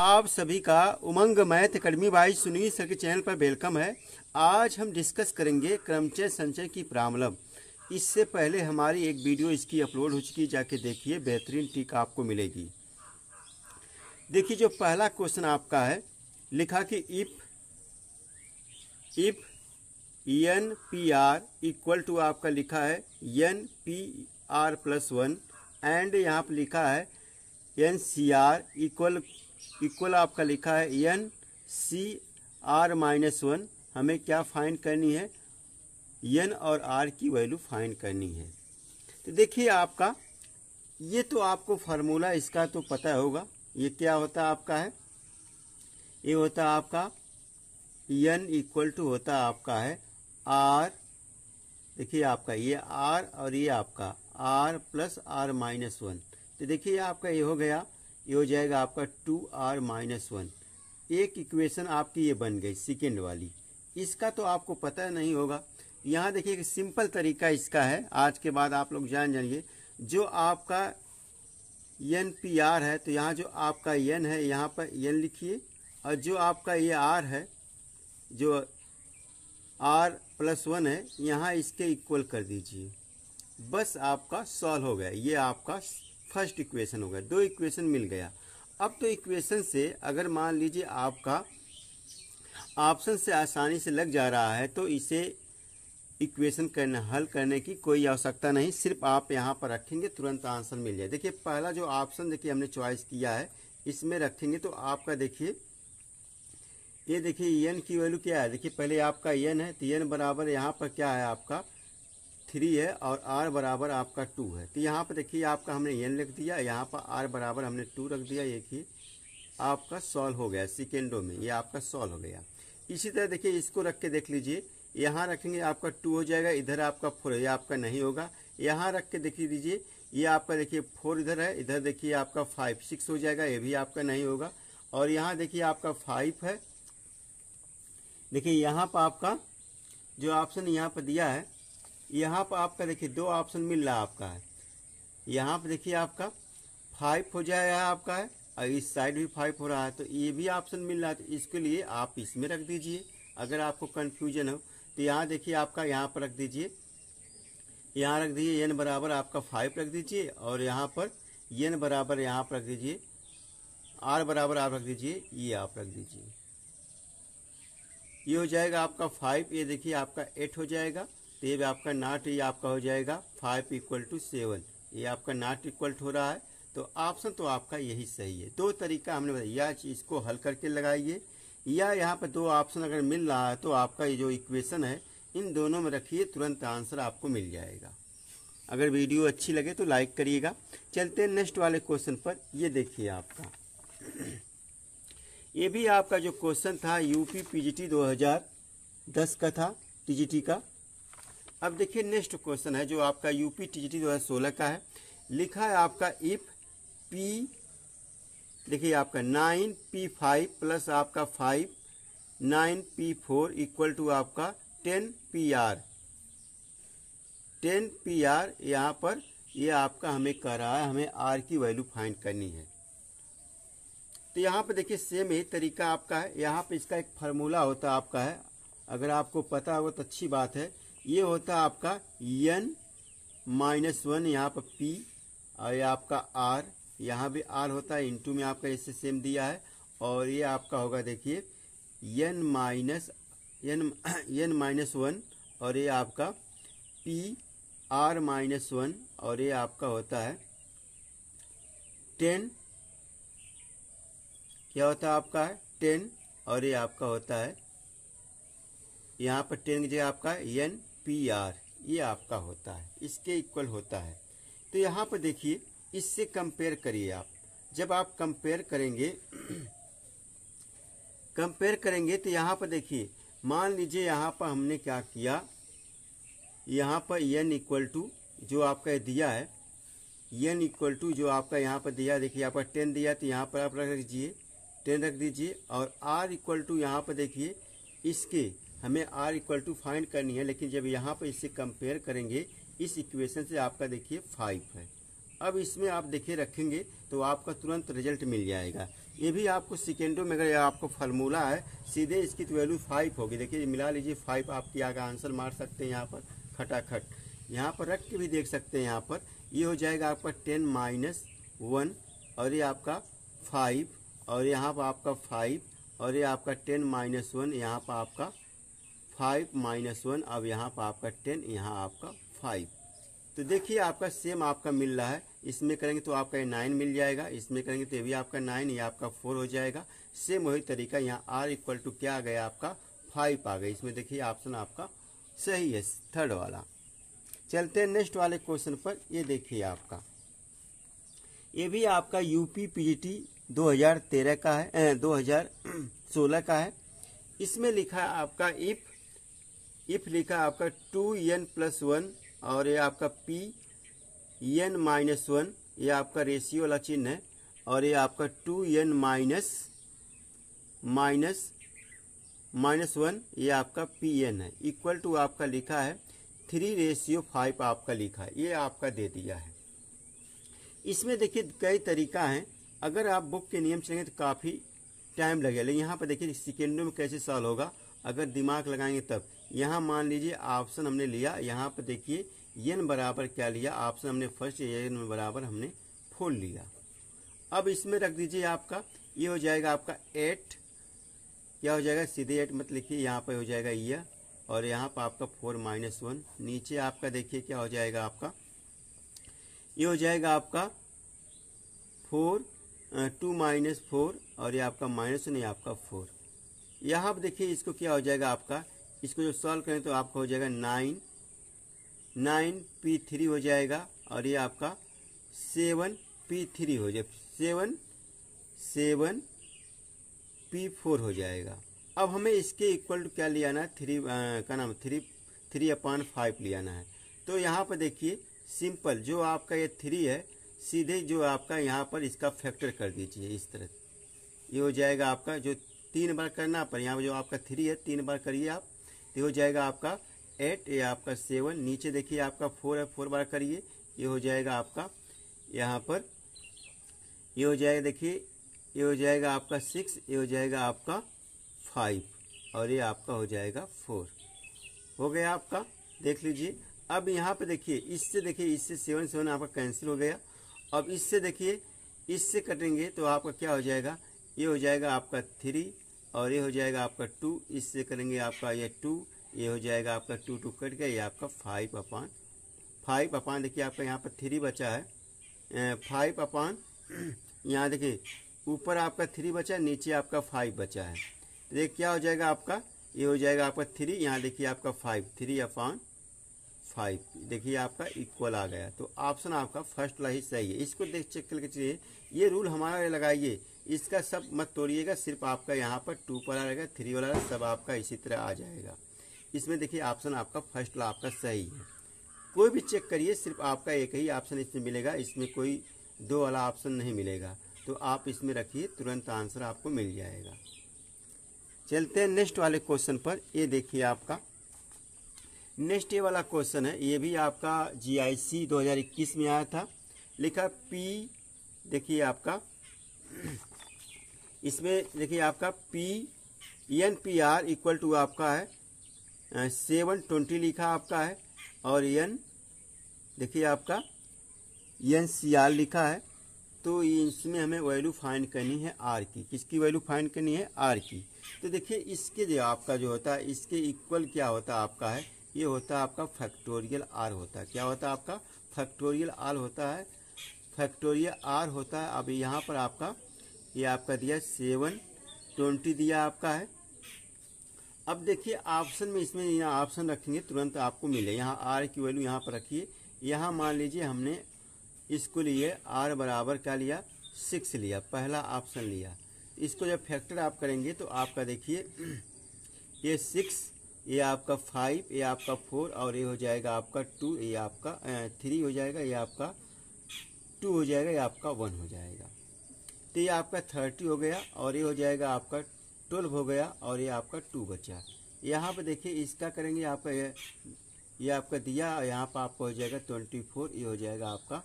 आप सभी का उमंग मैथ अकेडमी वाइज सुनील सर के चैनल पर वेलकम है आज हम डिस्कस करेंगे क्रमचय संचय की प्रॉब्लम इससे पहले हमारी एक वीडियो इसकी अपलोड हो चुकी जाके देखिए बेहतरीन टीका आपको मिलेगी देखिए जो पहला क्वेश्चन आपका है लिखा कि if if N P R equal to आपका लिखा है N P R plus one and यहाँ पर लिखा है N C R equal equal आपका लिखा है N C R minus one हमें क्या फाइंड करनी है एन और आर की वैल्यू फाइंड करनी है तो देखिए आपका ये तो आपको फार्मूला इसका तो पता होगा ये क्या होता आपका है ये होता आपका एन इक्वल टू होता आपका है आर देखिए आपका ये आर और ये आपका R plus R minus one तो देखिए आपका ये हो गया ये हो जाएगा आपका टू आर माइनस वन एक इक्वेशन आपकी ये बन गई सेकेंड वाली इसका तो आपको पता नहीं होगा यहाँ देखिए एक सिंपल तरीका इसका है आज के बाद आप लोग जान जाइए जो आपका एन पी आर है तो यहाँ जो आपका एन है यहाँ पर एन लिखिए और जो आपका ये आर है जो आर प्लस वन है यहाँ इसके इक्वल कर दीजिए बस आपका सॉल्व हो गया ये आपका फर्स्ट इक्वेशन हो गया दो इक्वेशन मिल गया अब तो इक्वेशन से अगर मान लीजिए आपका ऑप्शन से आसानी से लग जा रहा है तो इसे इक्वेशन करने हल करने की कोई आवश्यकता नहीं सिर्फ आप यहाँ पर रखेंगे तुरंत आंसर मिल जाए देखिए पहला जो ऑप्शन देखिए हमने चॉइस किया है इसमें रखेंगे तो आपका देखिए ये देखिए एन की वैल्यू क्या है देखिए पहले आपका एन है तो एन बराबर यहाँ पर क्या है आपका थ्री है और आर बराबर आपका टू है तो यहाँ पर देखिए आपका हमने एन लिख दिया यहाँ पर आर बराबर हमने टू रख दिया ये कि आपका सॉल्व हो गया सिकेंडों में ये आपका सॉल्व हो गया इसी तरह देखिए इसको रख के देख लीजिए यहाँ रखेंगे आपका टू हो जाएगा इधर आपका फोर ये आपका नहीं होगा यहाँ रख के देख लीजिए ये आपका देखिए फोर इधर है इधर देखिए आपका फाइव सिक्स हो जाएगा ये भी आपका नहीं होगा और यहाँ देखिए आपका फाइव है देखिए यहाँ पर आपका जो ऑप्शन यहाँ पर दिया है यहाँ पर आपका देखिए दो ऑप्शन मिल रहा है आपका है यहाँ पर देखिए आपका फाइव हो जाएगा आपका है और इस साइड भी फाइव हो रहा है तो ये भी ऑप्शन मिल रहा है तो इसके लिए आप इसमें रख दीजिए अगर आपको कन्फ्यूजन हो तो यहाँ देखिए आपका यहाँ पर रख दीजिए यहाँ रख दीजिए एन बराबर आपका फाइव रख दीजिए और यहाँ पर एन बराबर यहाँ पर रख दीजिए आर बराबर आप रख दीजिए ये आप रख दीजिए ये हो जाएगा आपका फाइव ये देखिए आपका एट हो जाएगा तो ये आपका नॉट ये आपका हो जाएगा फाइव इक्वल टू सेवन ये आपका नॉट इक्वल हो रहा है तो ऑप्शन तो आपका यही सही है दो तरीका हमने बताया या इसको हल करके लगाइए या यहाँ पर दो ऑप्शन अगर मिल रहा है तो आपका ये जो इक्वेशन है इन दोनों में रखिए तुरंत आंसर आपको मिल जाएगा अगर वीडियो अच्छी लगे तो लाइक करिएगा चलते हैं नेक्स्ट वाले क्वेश्चन पर ये देखिए आपका ये भी आपका जो क्वेश्चन था यूपी पीजीटी 2010 का था टीजीटी का अब देखिए नेक्स्ट क्वेश्चन है जो आपका यूपी टीजीटी 2016 का है लिखा है आपका इफ पी देखिए आपका नाइन पी फाइव प्लस आपका five nine P four equal to आपका ten P R ten P R यहाँ पर ये आपका हमें कह रहा है हमें आर की वैल्यू फाइंड करनी है तो यहाँ पर देखिए सेम यही तरीका आपका है यहाँ पर इसका एक फार्मूला होता है आपका है अगर आपको पता होगा तो अच्छी बात है ये होता है आपका एन माइनस वन यहाँ पर पी और ये आपका आर यहाँ भी आर होता है इंटू में आपका इससे सेम दिया है और ये आपका होगा देखिए N minus N N minus one और ये आपका पी आर माइनस वन और ये आपका होता है टेन क्या होता है आपका है टेन और ये आपका होता है यहाँ पर टेन की जगह आपका एन पी आर ये आपका होता है इसके इक्वल होता है तो यहाँ पर देखिए इससे कंपेयर करिए आप जब आप कंपेयर करेंगे कंपेयर करेंगे तो यहाँ पर देखिए मान लीजिए यहाँ पर हमने क्या किया यहाँ पर एन इक्वल टू जो आपका दिया है एन इक्वल टू जो आपका यहाँ पर दिया देखिए यहाँ पर टेन दिया तो यहाँ पर आप रख दीजिए टेन रख दीजिए और आर इक्वल टू यहाँ पर देखिए इसके हमें आर इक्वल टू फाइंड करनी है लेकिन जब यहाँ पर इसे कंपेयर करेंगे इस इक्वेशन से आपका देखिए फाइव है अब इसमें आप देखिए रखेंगे तो आपका तुरंत रिजल्ट मिल जाएगा ये भी आपको सेकेंडों में अगर आपको फार्मूला है सीधे इसकी तो वैल्यू फाइव होगी देखिए मिला लीजिए फाइव आपकी आगे आंसर मार सकते हैं यहाँ पर खटाखट यहाँ पर रख के भी देख सकते हैं यहाँ पर ये हो जाएगा आपका टेन माइनस वन और ये आपका फाइव और यहाँ पर आपका फाइव और ये आपका टेन माइनस वन यहाँ पर आपका फाइव माइनस वन अब यहाँ पर आपका टेन यहाँ आपका फाइव तो देखिए आपका सेम आपका मिल रहा है इसमें करेंगे तो आपका ये नाइन मिल जाएगा इसमें करेंगे तो ये भी आपका नाइन ये आपका फोर हो जाएगा सेम वही तरीका यहाँ आर इक्वल टू क्या आ गया आपका फाइव आ गया इसमें देखिए ऑप्शन आपका सही है थर्ड वाला चलते हैं नेक्स्ट वाले क्वेश्चन पर ये देखिए आपका ये भी आपका यूपी पीजीटी 2013 का है ए, 2016 का है इसमें लिखा है आपका इफ इफ लिखा आपका टू एन प्लस वन और ये आपका पी एन माइनस वन ये आपका रेशियो वाला चिन्ह है और ये आपका two N minus minus minus one ये आपका पी एन है इक्वल टू आपका लिखा है थ्री रेशियो फाइव आपका लिखा है ये आपका दे दिया है इसमें देखिए कई तरीका हैं अगर आप बुक के नियम चलेंगे तो काफ़ी टाइम लगेगा लेकिन यहाँ पर देखिए सेकेंडों में कैसे सॉल्व होगा अगर दिमाग लगाएंगे तब यहाँ मान लीजिए ऑप्शन हमने लिया यहाँ पर देखिए एन बराबर क्या लिया ऑप्शन हमने फर्स्ट एन बराबर हमने फोर लिया अब इसमें रख दीजिए आपका ये हो जाएगा आपका एट क्या हो जाएगा सीधे एट मत लिखिए यहाँ पर हो जाएगा ये और यहाँ पर आपका फोर माइनस वन नीचे आपका देखिए क्या हो जाएगा आपका ये हो जाएगा आपका फोर टू माइनस फोर और ये आपका माइनस नहीं आपका फोर यहाँ पर देखिए इसको क्या हो जाएगा आपका इसको जो सॉल्व करें तो आपका हो जाएगा नाइन नाइन पी थ्री हो जाएगा और ये आपका सेवन पी थ्री हो जाए सेवन सेवन पी फोर हो जाएगा अब हमें इसके इक्वल टू क्या ले आना है थ्री का नाम थ्री थ्री अपॉन फाइव ले आना है तो यहाँ पर देखिए सिंपल जो आपका ये थ्री है सीधे जो आपका यहाँ पर इसका फैक्टर कर दीजिए इस तरह ये हो जाएगा आपका जो तीन बार करना पर यहाँ जो आपका थ्री है तीन बार करिए आप ये हो जाएगा आपका एट ये आपका सेवन नीचे देखिए आपका फोर है फोर बार करिए ये हो जाएगा आपका यहाँ पर ये हो जाएगा देखिए ये हो जाएगा आपका सिक्स ये हो जाएगा आपका फाइव और ये आपका हो जाएगा फोर हो गया आपका देख लीजिए अब यहाँ पे देखिए इससे देखिए इससे सेवन सेवन आपका कैंसिल हो गया अब इससे देखिए इससे कटेंगे तो आपका क्या हो जाएगा ये हो जाएगा आपका थ्री और ये हो जाएगा आपका टू इससे करेंगे आपका ये टू ये हो जाएगा आपका टू टू कट गया ये आपका फाइव अपान फाइव अपान देखिए आपका यहाँ पर थ्री बचा है फाइव अपान यहाँ देखिए ऊपर आपका थ्री बचा है नीचे आपका फाइव बचा है तो देखिए क्या हो जाएगा आपका ये हो जाएगा आपका थ्री यहाँ देखिए आपका फाइव थ्री अपान फाइव देखिए आपका इक्वल आ गया तो ऑप्शन आपका फर्स्ट वाला ही सही है इसको देख चेक करके चलिए ये रूल हमारा लगाइए इसका सब मत तोड़िएगा सिर्फ आपका यहाँ पर टू वाला रहेगा थ्री वाला रहेगा सब आपका इसी तरह आ जाएगा इसमें देखिए ऑप्शन आपका फर्स्ट वाला आपका सही है कोई भी चेक करिए सिर्फ आपका एक ही ऑप्शन इसमें मिलेगा इसमें कोई दो वाला ऑप्शन नहीं मिलेगा तो आप इसमें रखिए तुरंत आंसर आपको मिल जाएगा चलते हैं नेक्स्ट वाले क्वेश्चन पर ये देखिए आपका नेक्स्ट ये वाला क्वेश्चन है ये भी आपका जीआईसी 2021 में आया था लिखा पी देखिए आपका इसमें देखिए आपका P N P R equal to आपका है सेवन ट्वेंटी लिखा आपका है और एन e देखिए आपका एन सी आर लिखा है तो इसमें हमें वैल्यू फाइंड करनी है आर की किसकी वैल्यू फाइंड करनी है आर की तो देखिए इसके जो आपका जो होता है इसके इक्वल क्या होता है आपका है ये होता है आपका फैक्टोरियल आर होता है क्या होता है आपका फैक्टोरियल आर होता है फैक्टोरियल आर होता है अब यहाँ पर आपका ये आपका दिया सेवन ट्वेंटी दिया आपका है अब देखिए ऑप्शन में इसमें यहाँ ऑप्शन रखेंगे तुरंत आपको मिले यहाँ आर की वैल्यू यहाँ पर रखिए यहाँ मान लीजिए हमने इसको लिए आर बराबर क्या लिया सिक्स लिया पहला ऑप्शन लिया इसको जब फैक्टर आप करेंगे तो आपका देखिए ये सिक्स ये आपका फाइव ये आपका फोर और ये हो जाएगा आपका टू ये आपका थ्री हो जाएगा ये आपका टू हो जाएगा ये आपका वन हो जाएगा तो ये आपका थर्टी हो गया और ये हो जाएगा आपका ट्वेल्व हो गया और ये आपका टू बचा यहाँ पर देखिए इसका करेंगे आपका ये ये आपका दिया और यहाँ पर आपका हो जाएगा ट्वेंटी फोर ये हो जाएगा आपका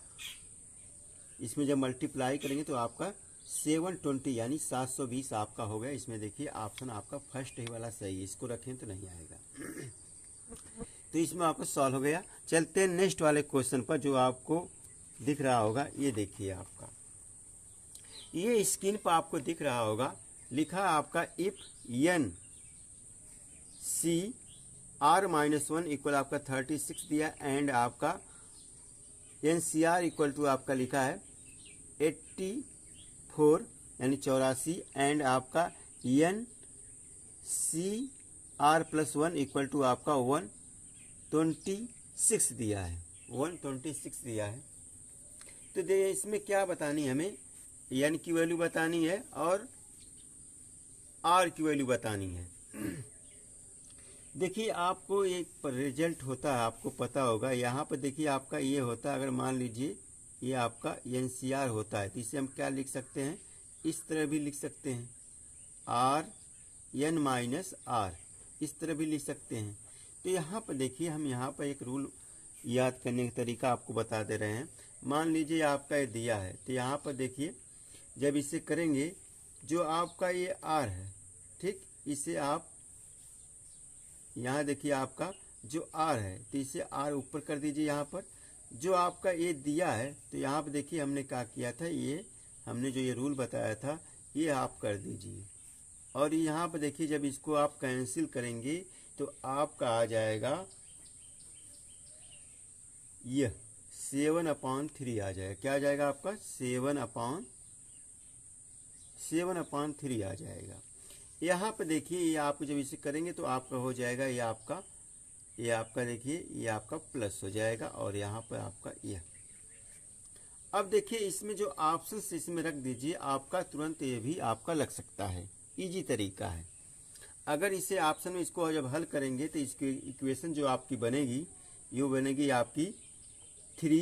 इसमें जब मल्टीप्लाई करेंगे तो आपका सेवन ट्वेंटी यानी सात सौ बीस आपका हो गया इसमें देखिए ऑप्शन आपका फर्स्ट ही वाला सही है इसको रखें तो नहीं आएगा तो इसमें आपका सॉल्व हो गया चलते हैं नेक्स्ट वाले क्वेश्चन पर जो आपको दिख रहा होगा ये देखिए आपका ये स्क्रीन पर आपको दिख रहा होगा लिखा आपका if N C R minus one equal आपका थर्टी सिक्स दिया एंड आपका N C R equal to आपका लिखा है एट्टी फोर यानी चौरासी एंड आपका N C R plus one equal to आपका वन ट्वेंटी सिक्स दिया है वन ट्वेंटी सिक्स दिया है तो इसमें क्या बतानी हमें एन की वैल्यू बतानी है और आर की वैल्यू बतानी है देखिए आपको एक रिजल्ट होता है आपको पता होगा यहाँ पर देखिए आपका ये होता है अगर मान लीजिए ये आपका एन होता है तो इसे हम क्या लिख सकते हैं इस तरह भी लिख सकते हैं आर एन माइनस आर इस तरह भी लिख सकते हैं तो यहाँ पर देखिए हम यहाँ पर एक रूल याद करने का तरीका आपको बता दे रहे हैं मान लीजिए आपका ये दिया है तो यहाँ पर देखिए जब इसे करेंगे जो आपका ये आर है ठीक इसे आप यहाँ देखिए आपका जो आर है तो इसे आर ऊपर कर दीजिए यहाँ पर जो आपका ये दिया है तो यहाँ पर देखिए हमने क्या किया था ये हमने जो ये रूल बताया था ये आप कर दीजिए और यहाँ पर देखिए जब इसको आप कैंसिल करेंगे तो आपका आ जाएगा यह सेवन अपॉन थ्री आ जाएगा क्या आ जाएगा आपका seven upon seven upon three आ जाएगा यहाँ पे देखिए ये आप जब इसे करेंगे तो आपका हो जाएगा ये आपका ये आपका देखिए ये आपका प्लस हो जाएगा और यहाँ पर आपका यह अब देखिए इसमें जो ऑप्शन इसमें रख दीजिए आपका तुरंत ये भी आपका लग सकता है इजी तरीका है अगर इसे ऑप्शन में इसको जब हल करेंगे तो इसकी इक्वेशन जो आपकी बनेगी ये बनेगी आपकी थ्री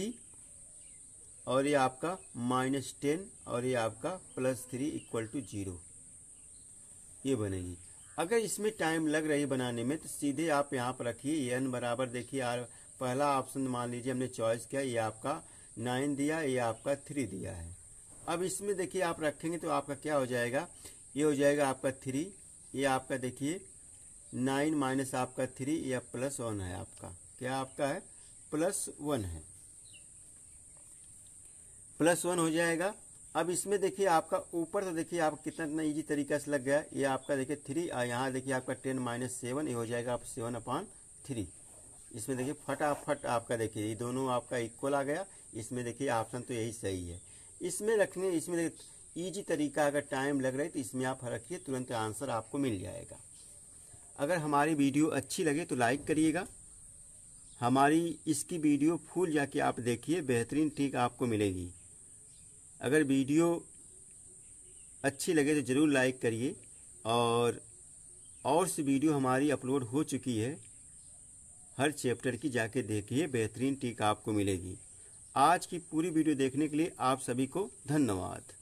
और ये आपका माइनस टेन और ये आपका plus three equal to zero ये बनेगी अगर इसमें टाइम लग रही बनाने में तो सीधे आप यहाँ पर रखिए एन बराबर देखिए पहला ऑप्शन मान लीजिए हमने चॉइस किया ये आपका नाइन दिया ये आपका थ्री दिया है अब इसमें देखिए आप रखेंगे तो आपका क्या हो जाएगा ये हो जाएगा आपका थ्री ये आपका देखिए नाइन माइनस आपका थ्री या प्लस वन है आपका क्या आपका है प्लस वन है प्लस वन हो जाएगा अब इसमें देखिए आपका ऊपर तो देखिए आप कितना इतना ईजी तरीका से लग गया ये आपका देखिए थ्री और यहाँ देखिए आपका टेन माइनस सेवन ये हो जाएगा आप सेवन अपॉन थ्री इसमें देखिए फटाफट आपका देखिए ये दोनों आपका इक्वल आ गया इसमें देखिए ऑप्शन तो यही सही है इसमें रखने इसमें देखिए ईजी तरीका अगर टाइम लग रहा है तो इसमें आप रखिए तुरंत आंसर आपको मिल जाएगा अगर हमारी वीडियो अच्छी लगे तो लाइक करिएगा हमारी इसकी वीडियो फूल जाके आप देखिए बेहतरीन ठीक आपको मिलेगी अगर वीडियो अच्छी लगे तो ज़रूर लाइक करिए और और सी वीडियो हमारी अपलोड हो चुकी है हर चैप्टर की जाके देखिए बेहतरीन टीक आपको मिलेगी आज की पूरी वीडियो देखने के लिए आप सभी को धन्यवाद